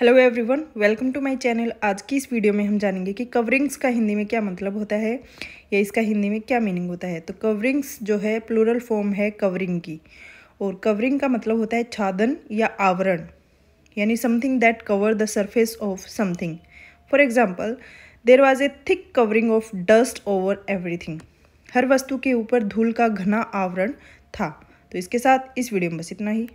hello everyone welcome to my channel आज की इस वीडियो में हम जानेंगे कि कवरिंग्स का हिंदी में क्या मतलब होता है या इसका हिंदी में क्या मीनिंग होता है तो कवरिंग्स जो है प्लूरल फॉर्म है कवरिंग की और कवरिंग का मतलब होता है छादन या आवरण यानी something that cover the surface of something for example there was a thick covering of dust over everything हर वस्तु के ऊपर धूल का घना आवरण था तो इसके साथ इस वीडियो में बस इतना ही